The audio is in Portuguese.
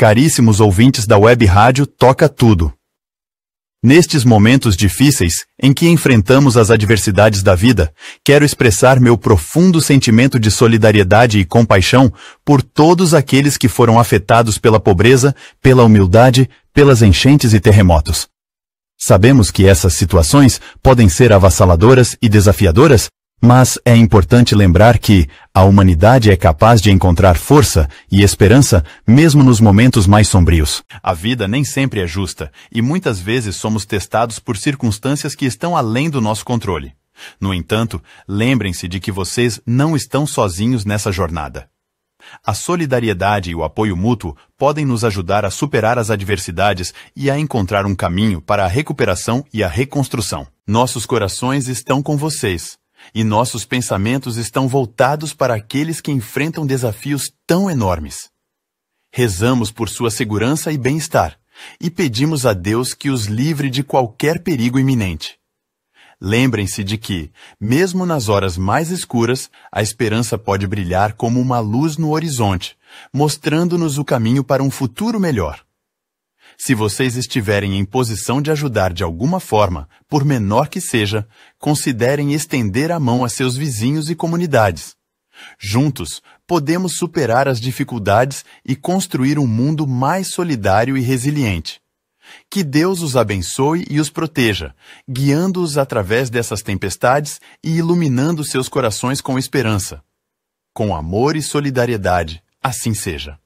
caríssimos ouvintes da web rádio Toca Tudo. Nestes momentos difíceis, em que enfrentamos as adversidades da vida, quero expressar meu profundo sentimento de solidariedade e compaixão por todos aqueles que foram afetados pela pobreza, pela humildade, pelas enchentes e terremotos. Sabemos que essas situações podem ser avassaladoras e desafiadoras, mas é importante lembrar que a humanidade é capaz de encontrar força e esperança mesmo nos momentos mais sombrios. A vida nem sempre é justa e muitas vezes somos testados por circunstâncias que estão além do nosso controle. No entanto, lembrem-se de que vocês não estão sozinhos nessa jornada. A solidariedade e o apoio mútuo podem nos ajudar a superar as adversidades e a encontrar um caminho para a recuperação e a reconstrução. Nossos corações estão com vocês. E nossos pensamentos estão voltados para aqueles que enfrentam desafios tão enormes. Rezamos por sua segurança e bem-estar, e pedimos a Deus que os livre de qualquer perigo iminente. Lembrem-se de que, mesmo nas horas mais escuras, a esperança pode brilhar como uma luz no horizonte, mostrando-nos o caminho para um futuro melhor. Se vocês estiverem em posição de ajudar de alguma forma, por menor que seja, considerem estender a mão a seus vizinhos e comunidades. Juntos, podemos superar as dificuldades e construir um mundo mais solidário e resiliente. Que Deus os abençoe e os proteja, guiando-os através dessas tempestades e iluminando seus corações com esperança. Com amor e solidariedade, assim seja.